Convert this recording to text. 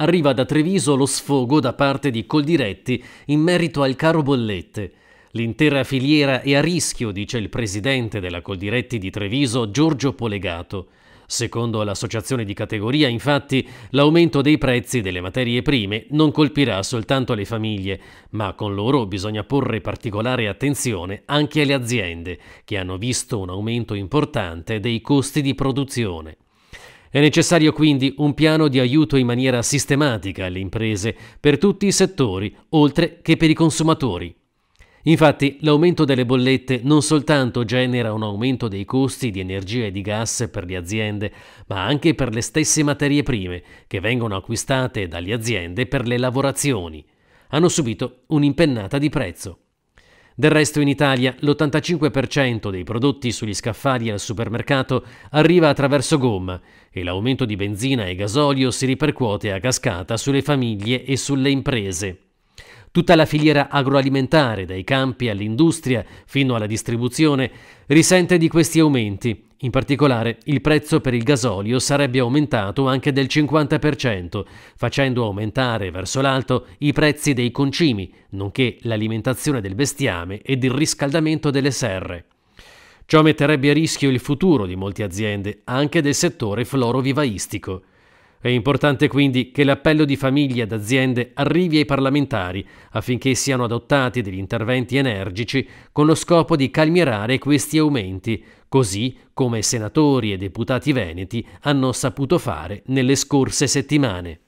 Arriva da Treviso lo sfogo da parte di Coldiretti in merito al caro bollette. L'intera filiera è a rischio, dice il presidente della Coldiretti di Treviso, Giorgio Polegato. Secondo l'associazione di categoria, infatti, l'aumento dei prezzi delle materie prime non colpirà soltanto le famiglie, ma con loro bisogna porre particolare attenzione anche alle aziende, che hanno visto un aumento importante dei costi di produzione. È necessario quindi un piano di aiuto in maniera sistematica alle imprese per tutti i settori, oltre che per i consumatori. Infatti l'aumento delle bollette non soltanto genera un aumento dei costi di energia e di gas per le aziende, ma anche per le stesse materie prime che vengono acquistate dalle aziende per le lavorazioni. Hanno subito un'impennata di prezzo. Del resto in Italia l'85% dei prodotti sugli scaffali al supermercato arriva attraverso gomma e l'aumento di benzina e gasolio si ripercuote a cascata sulle famiglie e sulle imprese. Tutta la filiera agroalimentare, dai campi all'industria fino alla distribuzione, risente di questi aumenti. In particolare, il prezzo per il gasolio sarebbe aumentato anche del 50%, facendo aumentare verso l'alto i prezzi dei concimi, nonché l'alimentazione del bestiame ed il riscaldamento delle serre. Ciò metterebbe a rischio il futuro di molte aziende, anche del settore florovivaistico. È importante quindi che l'appello di famiglie ed aziende arrivi ai parlamentari affinché siano adottati degli interventi energici con lo scopo di calmierare questi aumenti, così come senatori e deputati veneti hanno saputo fare nelle scorse settimane.